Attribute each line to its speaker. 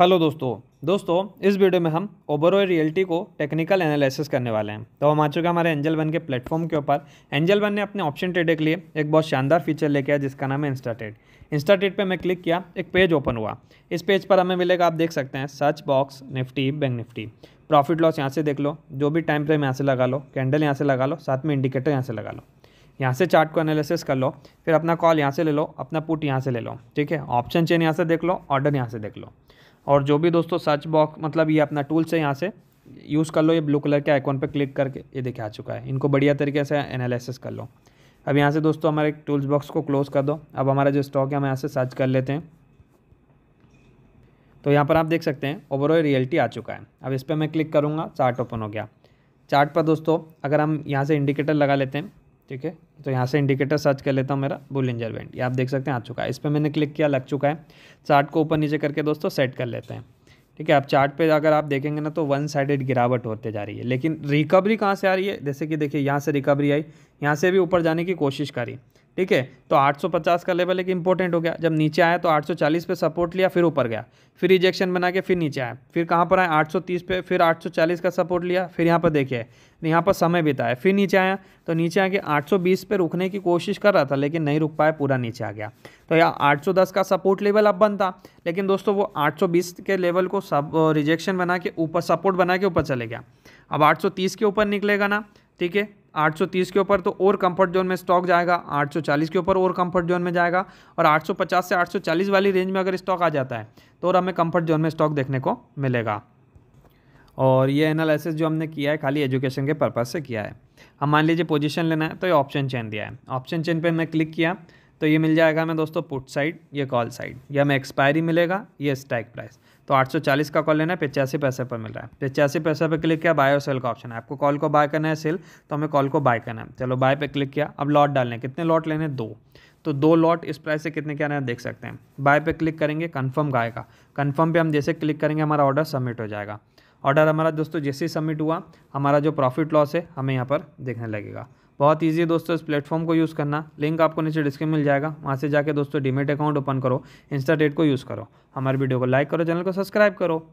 Speaker 1: hello दोस्तों दोस्तों इस वीडियो में हम ओबरॉय रियल्टी को टेक्निकल एनालिसिस करने वाले हैं तो हम आ चुके हैं हमारे एंजल वन के प्लेटफॉर्म के ऊपर एंजल वन ने अपने ऑप्शन ट्रेड के लिए एक बहुत शानदार फीचर लेके आया जिसका नाम है इंस्टा ट्रेड इंस्टा ट्रेड पर मैं क्लिक किया एक पेज ओपन हुआ इस पेज पर हमें मिलेगा आप देख सकते हैं search box Nifty bank Nifty profit loss यहाँ से देख लो जो भी टाइम फ्रेम यहाँ से लगा लो कैंडल यहाँ से लगा लो साथ में इंडिकेटर यहाँ से लगा लो यहाँ से चार्ट को एनालिसिस कर लो फिर अपना कॉल यहाँ से ले लो अपना पुट यहाँ से ले लो ठीक है ऑप्शन चेन यहाँ से देख लो ऑर्डर यहाँ से देख लो और जो भी दोस्तों सर्च बॉक्स मतलब ये अपना टूल्स है यहाँ से यूज़ कर लो ये ब्लू कलर के आइकॉन पर क्लिक करके ये देखे आ चुका है इनको बढ़िया तरीके से एनालिसिस कर लो अब यहाँ से दोस्तों हमारे टूल्स बॉक्स को क्लोज़ कर दो अब हमारा जो स्टॉक है हम यहाँ से सर्च कर लेते हैं तो यहाँ पर आप देख सकते हैं ओवरऑल रियलिटी आ चुका है अब इस पर मैं क्लिक करूँगा चार्ट ओपन हो गया चार्ट पर दोस्तों अगर हम यहाँ से इंडिकेटर लगा लेते हैं ठीक है तो यहाँ से इंडिकेटर सर्च कर लेता हूँ मेरा बुलिंजर बैंड ये आप देख सकते हैं आ चुका है इस पर मैंने क्लिक किया लग चुका है चार्ट को ऊपर नीचे करके दोस्तों सेट कर लेते हैं ठीक है आप चार्ट पे अगर आप देखेंगे ना तो वन साइडेड गिरावट होते जा रही है लेकिन रिकवरी कहाँ से आ रही है जैसे कि देखिए यहाँ से रिकवरी आई यहाँ से भी ऊपर जाने की कोशिश करी ठीक है तो 850 का लेवल एक इंपॉर्टेंट हो गया जब नीचे आया तो 840 पे सपोर्ट लिया फिर ऊपर गया फिर रिजेक्शन बना के फिर नीचे आया फिर कहाँ पर आया 830 पे फिर 840 का सपोर्ट लिया फिर यहाँ पर देखिए यहाँ पर समय बिताया फिर नीचे आया तो नीचे आके 820 पे रुकने की कोशिश कर रहा था लेकिन नहीं रुक पाया पूरा नीचे आ गया तो यहाँ आठ का सपोर्ट लेवल अब बनता लेकिन दोस्तों वो आठ के लेवल को सब रिजेक्शन बना के ऊपर सपोर्ट बना के ऊपर चले गया अब आठ के ऊपर निकलेगा ना ठीक है 830 के ऊपर तो और कंफर्ट जोन में स्टॉक जाएगा 840 के ऊपर और कंफर्ट जोन में जाएगा और 850 से 840 वाली रेंज में अगर स्टॉक आ जाता है तो और हमें कंफर्ट जोन में स्टॉक देखने को मिलेगा और ये एनालिसिस जो हमने किया है खाली एजुकेशन के पर्पज़ से किया है हम मान लीजिए पोजिशन लेना है तो ये ऑप्शन चेन दिया है ऑप्शन चेन पर मैं क्लिक किया तो ये मिल जाएगा हमें दोस्तों पुट साइड ये कॉल साइड ये हमें एक्सपायरी मिलेगा ये स्टैक प्राइस तो 840 का कॉल लेना है पचासी पैसे पर मिल रहा है पचासी पैसे पर क्लिक किया बाय और सेल का ऑप्शन है आपको कॉल को बाय करना है सेल तो हमें कॉल को बाय करना है चलो बाय पे क्लिक किया अब लॉट डालने कितने लॉट लेने दो तो दो लॉट इस प्राइस से कितने क्या देख सकते हैं बाय पे क्लिक करेंगे कन्फर्म का आएगा कन्फर्म पर हम जैसे क्लिक करेंगे हमारा ऑर्डर सबमिट हो जाएगा ऑर्डर हमारा दोस्तों जैसे ही सबमिट हुआ हमारा जो प्रॉफिट लॉस है हमें यहाँ पर देखने लगेगा बहुत ईजी है दोस्तों इस प्लेटफॉर्म को यूज़ करना लिंक आपको नीचे डिस्क्रिप्शन मिल जाएगा वहाँ से जाके दोस्तों डीमेट अकाउंट ओपन करो इंस्टा डेट को यूज़ करो हमारे वीडियो को लाइक करो चैनल को सब्सक्राइब करो